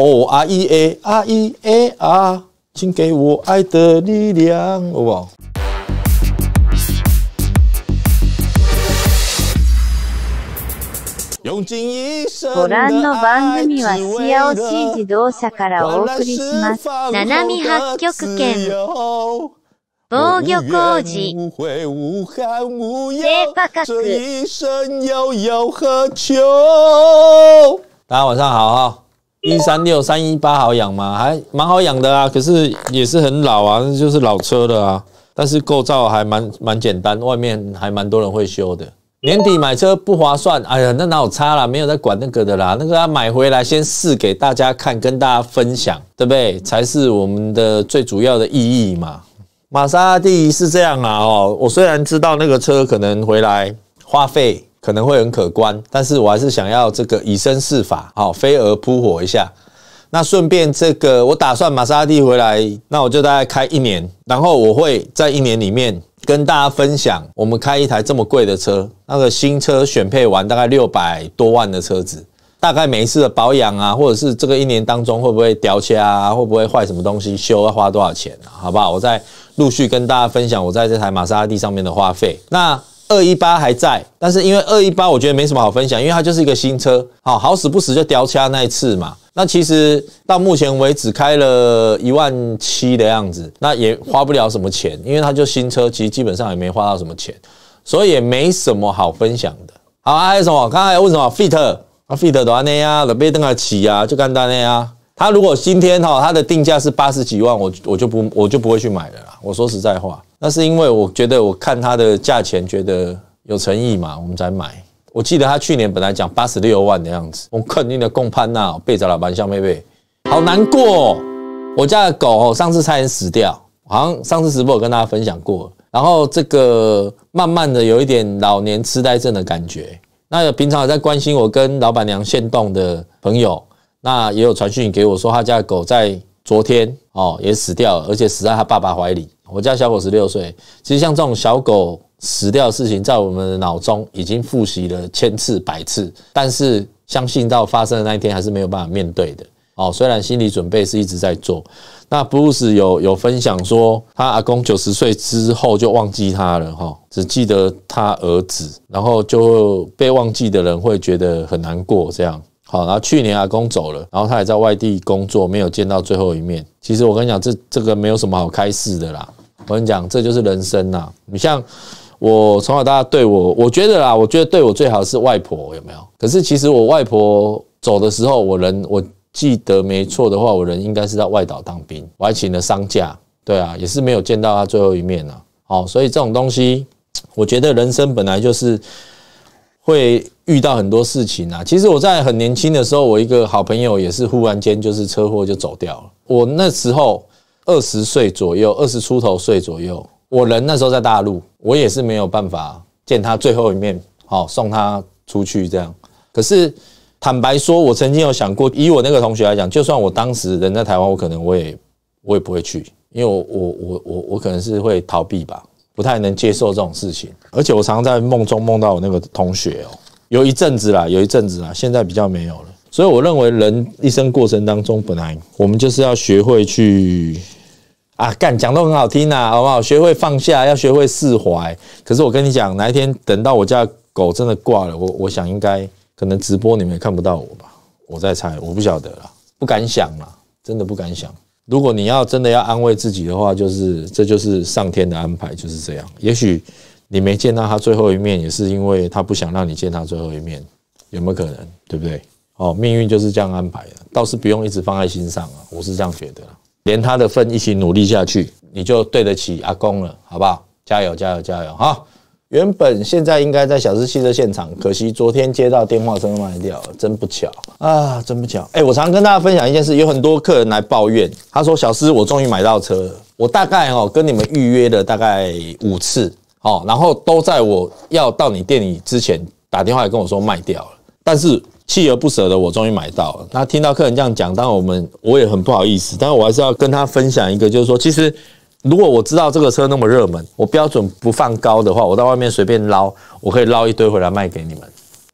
哦，I E A I E A 啊，请给我爱的力量，好不好？用尽一生的爱，只为得到释放后的自由。我愿无悔无極无怨，这一生又有何求？大家晚上好啊！一三六三一八好养吗？还蛮好养的啊，可是也是很老啊，就是老车的啊。但是构造还蛮蛮简单，外面还蛮多人会修的。年底买车不划算，哎呀，那哪有差啦？没有在管那个的啦，那个要买回来先试给大家看，跟大家分享，对不对？才是我们的最主要的意义嘛。玛莎拉蒂是这样啊，哦，我虽然知道那个车可能回来花费。可能会很可观，但是我还是想要这个以身试法，好飞蛾扑火一下。那顺便这个，我打算玛莎拉蒂回来，那我就大概开一年，然后我会在一年里面跟大家分享，我们开一台这么贵的车，那个新车选配完大概六百多万的车子，大概每一次的保养啊，或者是这个一年当中会不会掉漆啊，会不会坏什么东西，修要花多少钱啊？好好？我再陆续跟大家分享我在这台玛莎拉蒂上面的花费。那。二一八还在，但是因为二一八，我觉得没什么好分享，因为它就是一个新车，好，好死不死就掉掐那一次嘛。那其实到目前为止开了一万七的样子，那也花不了什么钱，因为它就新车，其实基本上也没花到什么钱，所以也没什么好分享的。好，还有什么？刚才问什么？Fit 啊，Fit 多安内啊 l e 登啊，起啊，就看单内啊。他如果今天哈，它的定价是八十几万，我我就不，我就不会去买了啦。我说实在话。那是因为我觉得我看他的价钱，觉得有诚意嘛，我们才买。我记得他去年本来讲八十六万的样子。我肯定的，共判呐，背着老板笑妹妹，好难过。我家的狗上次差点死掉，好像上次直播我跟大家分享过。然后这个慢慢的有一点老年痴呆症的感觉。那有平常有在关心我跟老板娘现动的朋友，那也有传讯给我说他家的狗在昨天哦也死掉，了，而且死在他爸爸怀里。我家小狗十六岁，其实像这种小狗死掉的事情，在我们脑中已经复习了千次百次，但是相信到发生的那一天，还是没有办法面对的。哦，虽然心理准备是一直在做。那 Bruce 有有分享说，他阿公九十岁之后就忘记他了，哈，只记得他儿子，然后就被忘记的人会觉得很难过，这样。好，然后去年阿公走了，然后他也在外地工作，没有见到最后一面。其实我跟你讲，这这个没有什么好开释的啦。我跟你讲，这就是人生呐。你像我从小到大对我，我觉得啦，我觉得对我最好是外婆，有没有？可是其实我外婆走的时候，我人我记得没错的话，我人应该是在外岛当兵，我还请了丧假。对啊，也是没有见到他最后一面呐。好，所以这种东西，我觉得人生本来就是会。遇到很多事情啊，其实我在很年轻的时候，我一个好朋友也是忽然间就是车祸就走掉了。我那时候二十岁左右，二十出头岁左右，我人那时候在大陆，我也是没有办法见他最后一面，好送他出去这样。可是坦白说，我曾经有想过，以我那个同学来讲，就算我当时人在台湾，我可能我也我也不会去，因为我我我我我可能是会逃避吧，不太能接受这种事情。而且我常在梦中梦到我那个同学哦。有一阵子啦，有一阵子啦，现在比较没有了。所以我认为，人一生过程当中，本来我们就是要学会去啊，干讲都很好听呐，好不好？学会放下，要学会释怀。可是我跟你讲，哪一天等到我家狗真的挂了，我我想应该可能直播你们也看不到我吧？我在猜，我不晓得了，不敢想了，真的不敢想。如果你要真的要安慰自己的话，就是这就是上天的安排，就是这样。也许。你没见到他最后一面，也是因为他不想让你见他最后一面，有没有可能？对不对？哦，命运就是这样安排的，倒是不用一直放在心上啊。我是这样觉得连他的份一起努力下去，你就对得起阿公了，好不好？加油，加油，加油！哈，原本现在应该在小斯汽车现场，可惜昨天接到电话说卖掉了，真不巧啊，真不巧。哎，我常跟大家分享一件事，有很多客人来抱怨，他说：“小斯，我终于买到车了，我大概哦跟你们预约了大概五次。”哦，然后都在我要到你店里之前打电话来跟我说卖掉了，但是锲而不舍的我终于买到了。那听到客人这样讲，当然我们我也很不好意思，但是我还是要跟他分享一个，就是说，其实如果我知道这个车那么热门，我标准不放高的话，我在外面随便捞，我可以捞一堆回来卖给你们。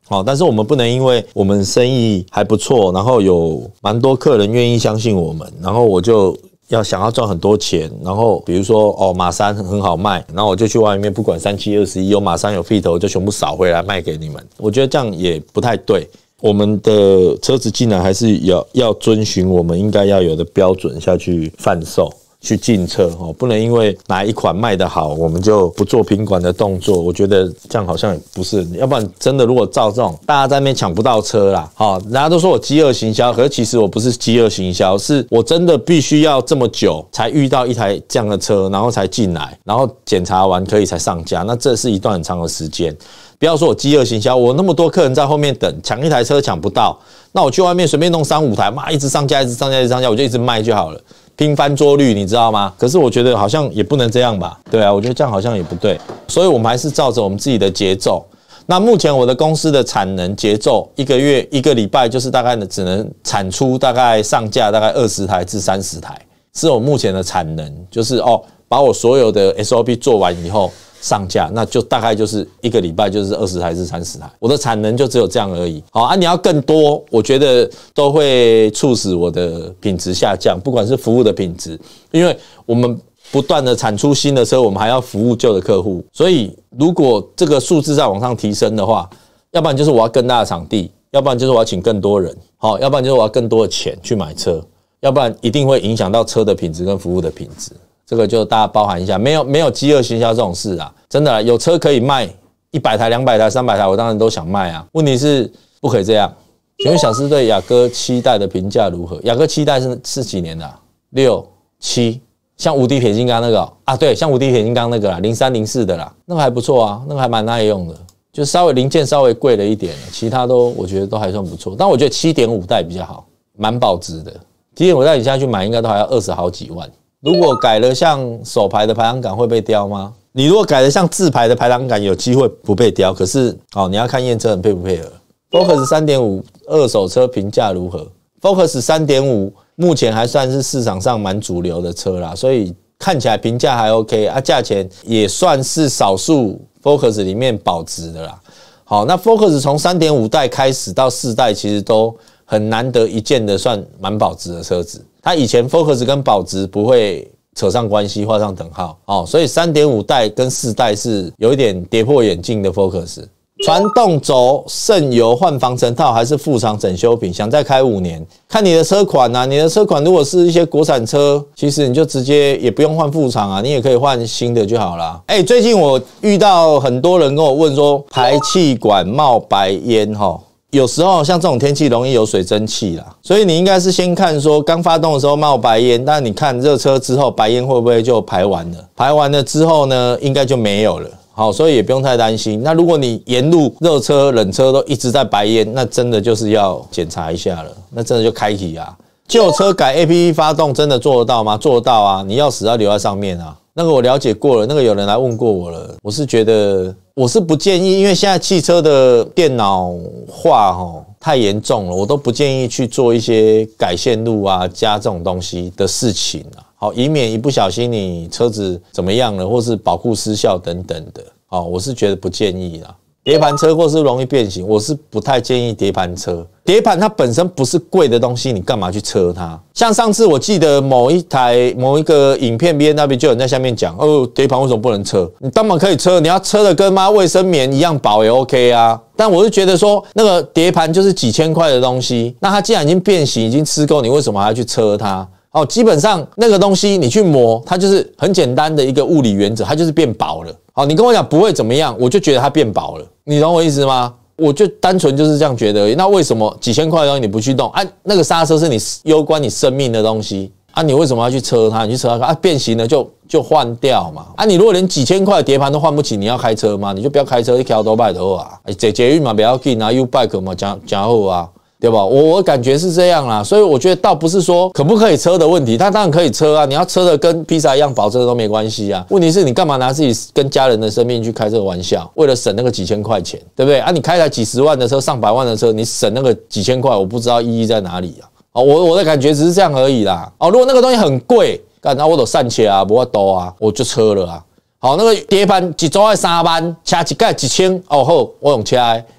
好，但是我们不能因为我们生意还不错，然后有蛮多客人愿意相信我们，然后我就。要想要赚很多钱，然后比如说哦，马三很好卖，然后我就去外面不管三七二十一，有马三有废头就全部扫回来卖给你们。我觉得这样也不太对，我们的车子进来还是要要遵循我们应该要有的标准下去贩售。去进车哦，不能因为哪一款卖得好，我们就不做品管的动作。我觉得这样好像不是，要不然真的如果照这种，大家在那边抢不到车啦，好，人家都说我饥饿行销，可是其实我不是饥饿行销，是我真的必须要这么久才遇到一台这样的车，然后才进来，然后检查完可以才上架，那这是一段很长的时间。不要说我饥饿行销，我那么多客人在后面等，抢一台车抢不到，那我去外面随便弄三五台，妈一直上架，一直上架，一直上架，我就一直卖就好了。拼翻桌率，你知道吗？可是我觉得好像也不能这样吧。对啊，我觉得这样好像也不对。所以，我们还是照着我们自己的节奏。那目前我的公司的产能节奏，一个月一个礼拜就是大概只能产出大概上架大概二十台至三十台，是我目前的产能。就是哦，把我所有的 SOP 做完以后。上架，那就大概就是一个礼拜，就是二十台至三十台。我的产能就只有这样而已。好啊，你要更多，我觉得都会促使我的品质下降，不管是服务的品质，因为我们不断的产出新的车，我们还要服务旧的客户。所以，如果这个数字在往上提升的话，要不然就是我要更大的场地，要不然就是我要请更多人，好，要不然就是我要更多的钱去买车，要不然一定会影响到车的品质跟服务的品质。这个就大家包含一下，没有没有饥饿营销这种事啊，真的有车可以卖一百台、两百台、三百台，我当然都想卖啊。问题是不可以这样。请问小师对雅阁七代的评价如何？雅阁七代是是几年的？六七，像无敌铁金刚那个啊，对，像无敌铁金刚那个啦，零三零四的啦，那个还不错啊，那个还蛮耐用的，就稍微零件稍微贵了一点，其他都我觉得都还算不错。但我觉得七点五代比较好，蛮保值的。七点五代你现在去买，应该都还要二十好几万。如果改了像手排的排挡杆会被雕吗？你如果改了像自排的排挡杆，有机会不被雕。可是，哦，你要看验车人配不配合。Focus 三点五二手车评价如何？Focus 三点五目前还算是市场上蛮主流的车啦，所以看起来评价还 OK 啊，价钱也算是少数 Focus 里面保值的啦。好，那 Focus 从三点五代开始到四代，其实都。很难得一见的，算蛮保值的车子。它以前 Focus 跟保值不会扯上关系，画上等号哦。所以三点五代跟四代是有一点跌破眼镜的 Focus。传动轴渗油换防尘套还是副厂整修品？想再开五年，看你的车款呐。你的车款如果是一些国产车，其实你就直接也不用换副厂啊，你也可以换新的就好啦。哎，最近我遇到很多人跟我问说，排气管冒白烟哈。有时候像这种天气容易有水蒸气啦，所以你应该是先看说刚发动的时候冒白烟，那你看热车之后白烟会不会就排完了？排完了之后呢，应该就没有了。好，所以也不用太担心。那如果你沿路热车、冷车都一直在白烟，那真的就是要检查一下了。那真的就开启啊，旧车改 A P P 发动真的做得到吗？做到啊，你要死要留在上面啊。那个我了解过了，那个有人来问过我了，我是觉得。我是不建议，因为现在汽车的电脑化吼太严重了，我都不建议去做一些改线路啊、加这种东西的事情啊，好，以免一不小心你车子怎么样了，或是保护失效等等的啊，我是觉得不建议啦。碟盘车或是容易变形，我是不太建议碟盘车。碟盘它本身不是贵的东西，你干嘛去车它？像上次我记得某一台某一个影片 B N W 就有人在下面讲，哦，碟盘为什么不能车？你当然可以车，你要车的跟妈卫生棉一样薄也 OK 啊。但我是觉得说，那个碟盘就是几千块的东西，那它既然已经变形，已经吃够，你为什么还要去车它？哦，基本上那个东西你去磨，它就是很简单的一个物理原则，它就是变薄了。好，你跟我讲不会怎么样，我就觉得它变薄了，你懂我意思吗？我就单纯就是这样觉得。那为什么几千块的东西你不去动？哎，那个刹车是你攸关你生命的东西啊，你为什么要去车它？你去车它，啊，变形了就就换掉嘛。啊，你如果连几千块的碟盘都换不起，你要开车吗？你就不要开车，一条都拜托啊，节嘛，不要去拿 Ubike 嘛，加加好啊。对吧？我我感觉是这样啦，所以我觉得倒不是说可不可以车的问题，它当然可以车啊。你要车的跟披萨一样保证都没关系啊。问题是你干嘛拿自己跟家人的生命去开这个玩笑？为了省那个几千块钱，对不对啊？你开台几十万的车、上百万的车，你省那个几千块，我不知道意义在哪里啊。哦，我我的感觉只是这样而已啦。哦，如果那个东西很贵，干，那我走散切啊，不怕兜啊，我就车了啊。好，那个跌班一周爱三班，车一盖一千，哦好，我用车。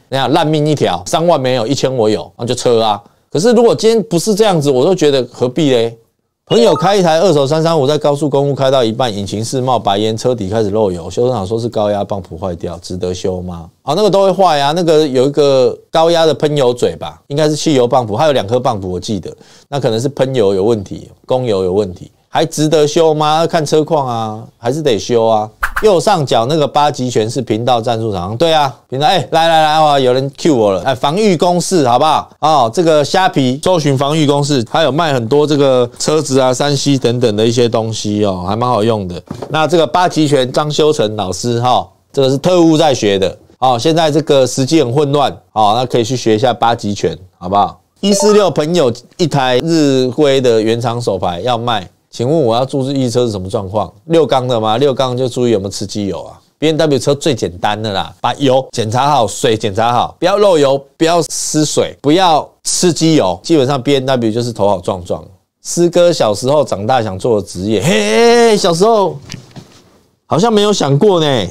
那样烂命一条，三万没有，一千我有，那就车啊。可是如果今天不是这样子，我都觉得何必嘞？朋友开一台二手三三五，在高速公路开到一半，引擎室冒白烟，车底开始漏油，修车厂说是高压泵浦坏掉，值得修吗？啊，那个都会坏啊，那个有一个高压的喷油嘴吧，应该是汽油泵浦，还有两颗泵浦，我记得那可能是喷油有问题，供油有问题，还值得修吗？看车况啊，还是得修啊。右上角那个八极拳是频道赞助场，对啊，频道哎，来来来，哇，有人 Q 我了，哎，防御攻势好不好？哦，这个虾皮搜寻防御攻势，它有卖很多这个车子啊、山西等等的一些东西哦，还蛮好用的。那这个八极拳张修成老师，哈，这个是特务在学的，哦，现在这个时机很混乱，哦，那可以去学一下八极拳，好不好？一四六朋友一台日规的原厂手牌要卖。请问我要注意一车是什么状况？六缸的吗？六缸就注意有没有吃机油啊。B N W 车最简单的啦，把油检查好，水检查好，不要漏油，不要湿水，不要吃机油。基本上 B N W 就是头好撞撞。师哥小时候长大想做的职业？嘿，小时候好像没有想过呢。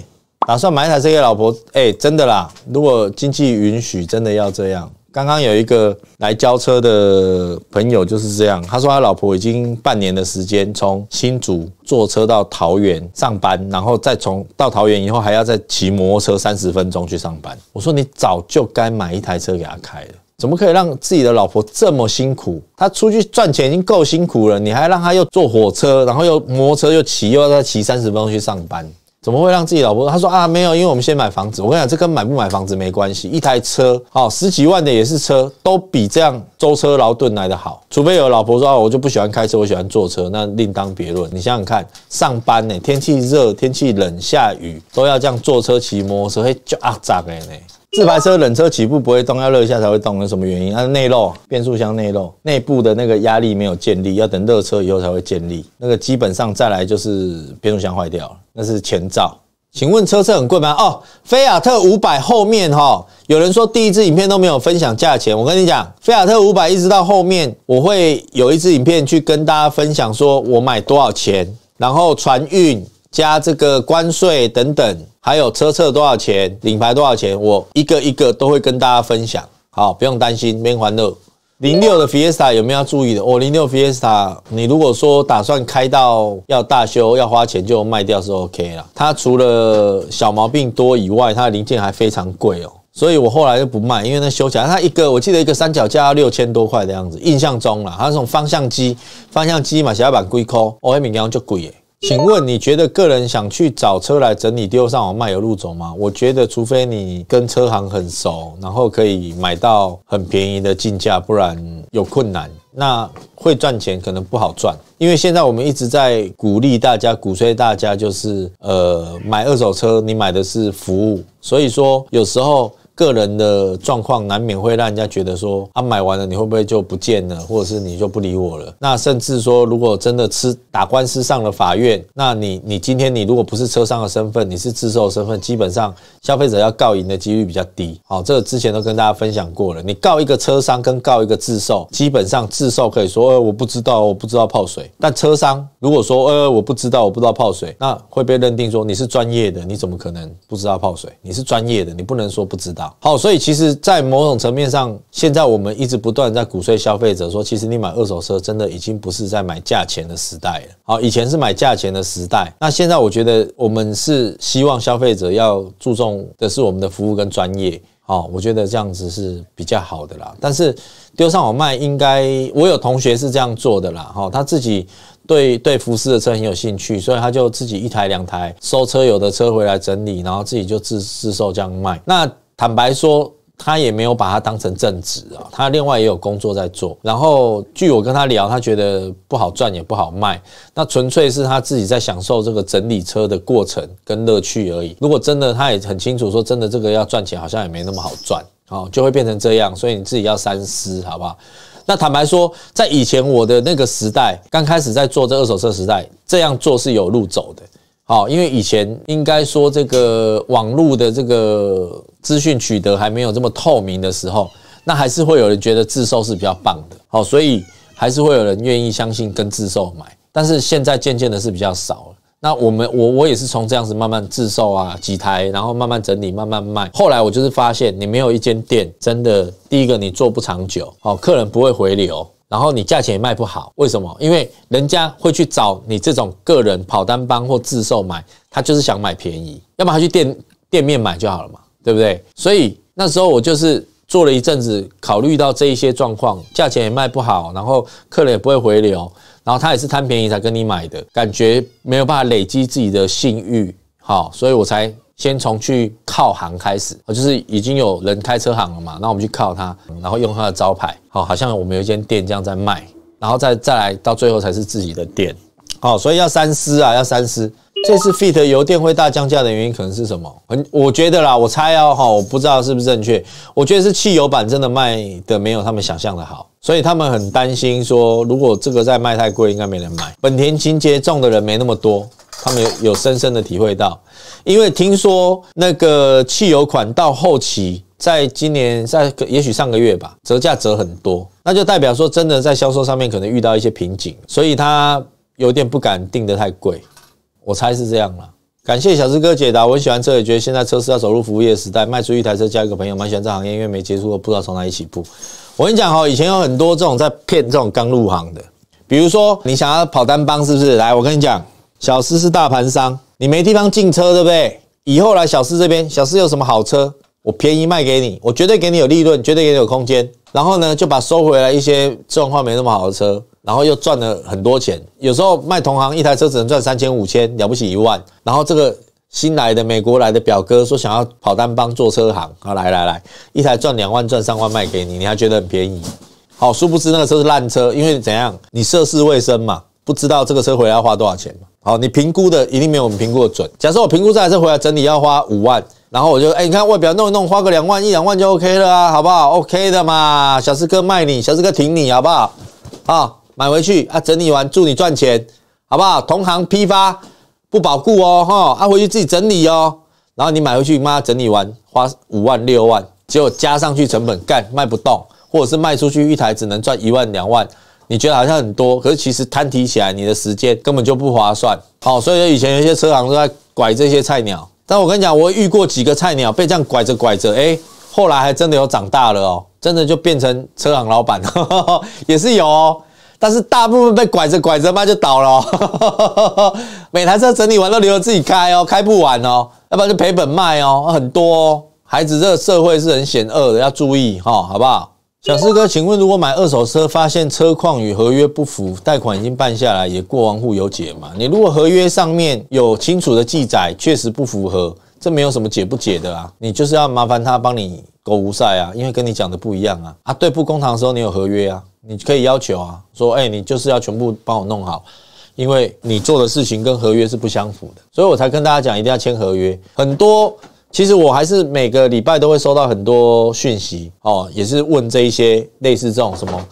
打算买一台车给老婆？哎，真的啦，如果经济允许，真的要这样。刚刚有一个来交车的朋友就是这样，他说他老婆已经半年的时间从新竹坐车到桃园上班，然后再从到桃园以后还要再骑摩托车三十分钟去上班。我说你早就该买一台车给他开了，怎么可以让自己的老婆这么辛苦？她出去赚钱已经够辛苦了，你还让她又坐火车，然后又摩托车又骑，又要再骑三十分钟去上班。怎么会让自己老婆？他说啊，没有，因为我们先买房子。我跟你讲，这跟买不买房子没关系。一台车，好，十几万的也是车，都比这样舟车劳顿来的好。除非有老婆说，我就不喜欢开车，我喜欢坐车，那另当别论。你想想看，上班呢，天气热、天气冷、下雨，都要这样坐车、骑摩托车，嘿，就肮脏的呢。自排车冷车起步不会动，要热一下才会动，有什么原因？它的内漏，变速箱内漏，内部的那个压力没有建立，要等热车以后才会建立。那个基本上再来就是变速箱坏掉了，那是前兆。请问车车很贵吗？哦，菲亚特五百后面哈，有人说第一支影片都没有分享价钱，我跟你讲，菲亚特五百一直到后面我会有一支影片去跟大家分享，说我买多少钱，然后船运。加这个关税等等，还有车侧多少钱，领牌多少钱，我一个一个都会跟大家分享。好，不用担心，免欢乐。零六的 Fiesta 有没有要注意的？我零六 Fiesta，你如果说打算开到要大修要花钱就卖掉是 OK 了。它除了小毛病多以外，它的零件还非常贵哦。所以我后来就不卖，因为那修起来，它一个我记得一个三脚架要六千多块的样子，印象中了。它这种方向机，方向机嘛，小板龟扣，我跟你讲就贵请问你觉得个人想去找车来整理丢上网卖有路走吗？我觉得除非你跟车行很熟，然后可以买到很便宜的进价，不然有困难。那会赚钱可能不好赚，因为现在我们一直在鼓励大家、鼓吹大家，就是呃买二手车，你买的是服务。所以说有时候。个人的状况难免会让人家觉得说啊买完了你会不会就不见了，或者是你就不理我了？那甚至说，如果真的吃打官司上了法院，那你你今天你如果不是车商的身份，你是自售身份，基本上消费者要告赢的几率比较低。好，这个之前都跟大家分享过了。你告一个车商跟告一个自售，基本上自售可以说呃我不知道我不知道泡水，但车商如果说呃我不知道我不知道泡水，那会被认定说你是专业的，你怎么可能不知道泡水？你是专业的，你不能说不知道。好，所以其实，在某种层面上，现在我们一直不断在鼓吹消费者说，其实你买二手车真的已经不是在买价钱的时代了。好，以前是买价钱的时代，那现在我觉得我们是希望消费者要注重的是我们的服务跟专业。好，我觉得这样子是比较好的啦。但是丢上我卖，应该我有同学是这样做的啦。哈，他自己对对福斯的车很有兴趣，所以他就自己一台两台收车友的车回来整理，然后自己就自自售这样卖。那坦白说，他也没有把它当成正职啊，他另外也有工作在做。然后据我跟他聊，他觉得不好赚也不好卖，那纯粹是他自己在享受这个整理车的过程跟乐趣而已。如果真的，他也很清楚说，真的这个要赚钱好像也没那么好赚，哦，就会变成这样。所以你自己要三思，好不好？那坦白说，在以前我的那个时代，刚开始在做这二手车时代，这样做是有路走的，好，因为以前应该说这个网络的这个。资讯取得还没有这么透明的时候，那还是会有人觉得自售是比较棒的，好，所以还是会有人愿意相信跟自售买。但是现在渐渐的是比较少了。那我们我我也是从这样子慢慢自售啊，几台，然后慢慢整理，慢慢卖。后来我就是发现，你没有一间店真的，第一个你做不长久，好，客人不会回流，然后你价钱也卖不好。为什么？因为人家会去找你这种个人跑单帮或自售买，他就是想买便宜，要不然他去店店面买就好了嘛。对不对？所以那时候我就是做了一阵子，考虑到这一些状况，价钱也卖不好，然后客人也不会回流，然后他也是贪便宜才跟你买的，感觉没有办法累积自己的信誉，好，所以我才先从去靠行开始，就是已经有人开车行了嘛，那我们去靠他，然后用他的招牌，好，好像我们有一间店这样在卖，然后再再来到最后才是自己的店。好，所以要三思啊，要三思。这次 Fit 油电会大降价的原因可能是什么？很，我觉得啦，我猜哦，哈，我不知道是不是正确。我觉得是汽油版真的卖的没有他们想象的好，所以他们很担心说，如果这个再卖太贵，应该没人买。本田情节种的人没那么多，他们有有深深的体会到，因为听说那个汽油款到后期，在今年在也许上个月吧，折价折很多，那就代表说真的在销售上面可能遇到一些瓶颈，所以它。有点不敢定得太贵，我猜是这样了。感谢小志哥解答。我喜欢车，也觉得现在车是要走入服务业时代，卖出一台车交一个朋友。蛮喜欢这行业，因为没接触过，不知道从哪里起步。我跟你讲哈，以前有很多这种在骗这种刚入行的，比如说你想要跑单帮，是不是？来，我跟你讲，小师是大盘商，你没地方进车，对不对？以后来小师这边，小师有什么好车，我便宜卖给你，我绝对给你有利润，绝对给你有空间。然后呢，就把收回来一些状况没那么好的车。然后又赚了很多钱，有时候卖同行一台车只能赚三千五千，了不起一万。然后这个新来的美国来的表哥说想要跑单帮做车行，啊来来来，一台赚两万赚三万卖给你，你还觉得很便宜？好，殊不知那个车是烂车，因为怎样？你涉世未深嘛，不知道这个车回来要花多少钱。好，你评估的一定没有我们评估的准。假设我评估这台车回来整理要花五万，然后我就哎你看外表弄一弄花个两万一两万就 OK 了啊，好不好？OK 的嘛，小四哥卖你，小四哥挺你好不好？好，买回去啊，整理完祝你赚钱，好不好？同行批发不保固哦，哈，啊回去自己整理哦。然后你买回去，妈整理完，花五万六万，结果加上去成本，干卖不动，或者是卖出去一台只能赚一万两万，你觉得好像很多，可是其实摊提起来，你的时间根本就不划算。好，所以以前有些车行都在拐这些菜鸟，但我跟你讲，我遇过几个菜鸟被这样拐着拐着，哎，后来还真的有长大了哦，真的就变成车行老板，也是有哦。但是大部分被拐着拐着卖就倒了，每台车整理完都留着自己开哦，开不完哦，要不然就赔本卖哦，很多孩子这个社会是很险恶的，要注意哈，好不好？小师哥，请问如果买二手车发现车况与合约不符，贷款已经办下来也过完户有解吗？你如果合约上面有清楚的记载，确实不符合。这没有什么解不解的啊，你就是要麻烦他帮你勾无赛啊，因为跟你讲的不一样啊。啊，对簿公堂的时候你有合约啊，你可以要求啊，说哎，你就是要全部帮我弄好，因为你做的事情跟合约是不相符的，所以我才跟大家讲一定要签合约。很多其实我还是每个礼拜都会收到很多讯息哦，也是问这一些类似这种什么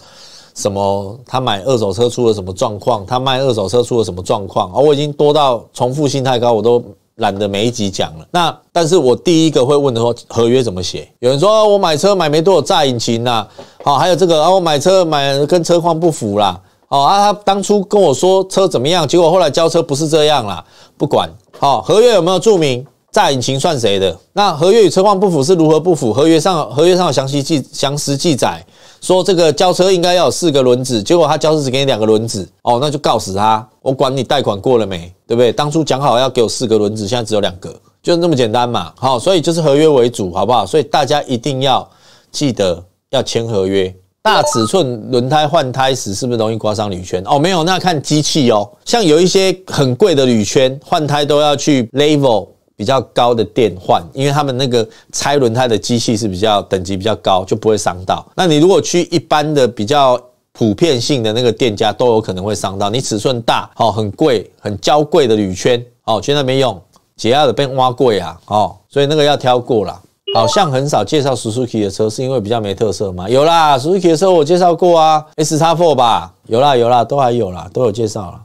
什么他买二手车出了什么状况，他卖二手车出了什么状况啊，我已经多到重复性太高我都。懒得每一集讲了，那但是我第一个会问的说合约怎么写？有人说我买车买没多少炸引擎呐，好，还有这个啊我买车买跟车况不符啦，哦啊他当初跟我说车怎么样，结果后来交车不是这样啦，不管，好合约有没有注明炸引擎算谁的？那合约与车况不符是如何不符？合约上合约上有详细记详实记载。说这个交车应该要有四个轮子，结果他交车只给你两个轮子，哦，那就告死他！我管你贷款过了没，对不对？当初讲好要给我四个轮子，现在只有两个，就是那么简单嘛。好，所以就是合约为主，好不好？所以大家一定要记得要签合约。大尺寸轮胎换胎时，是不是容易刮伤铝圈？哦，没有，那看机器哦。像有一些很贵的铝圈换胎，都要去 level。比较高的电换，因为他们那个拆轮胎的机器是比较等级比较高，就不会伤到。那你如果去一般的比较普遍性的那个店家，都有可能会伤到。你尺寸大，哦，很贵，很娇贵的铝圈，哦，去那边用，解压的被挖过呀，哦，所以那个要挑过啦。好像很少介绍 Suzuki 的车，是因为比较没特色吗？有啦，Suzuki 的车我介绍过啊 s Four 吧，有啦有啦，都还有啦，都有介绍啦。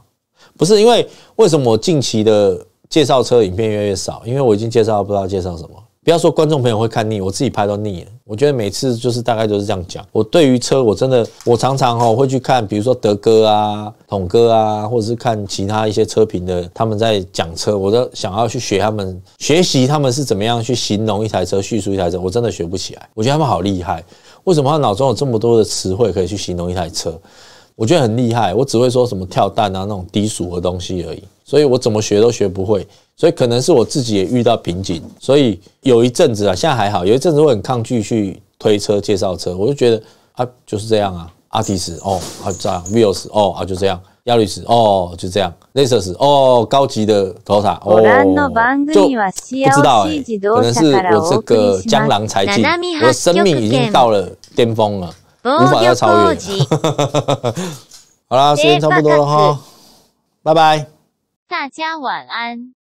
不是因为为什么近期的？介绍车影片越来越少，因为我已经介绍不知道介绍什么。不要说观众朋友会看腻，我自己拍都腻了。我觉得每次就是大概就是这样讲。我对于车，我真的我常常哦会去看，比如说德哥啊、统哥啊，或者是看其他一些车评的，他们在讲车，我都想要去学他们学习，他们是怎么样去形容一台车、叙述一台车。我真的学不起来，我觉得他们好厉害，为什么他脑中有这么多的词汇可以去形容一台车？我觉得很厉害，我只会说什么跳蛋啊那种低俗的东西而已，所以我怎么学都学不会，所以可能是我自己也遇到瓶颈，所以有一阵子啊，现在还好，有一阵子我很抗拒去推车介绍车，我就觉得啊就是这样啊，阿迪斯哦啊就这样，rios 哦啊就这样，亚律师哦就这样 l a s o s 哦高级的头 o t a 哦，就不知道哎，可能是我这个江郎才尽，我的生命已经到了巅峰了。无法在草原。好啦，时间差不多了哈，拜拜，大家晚安。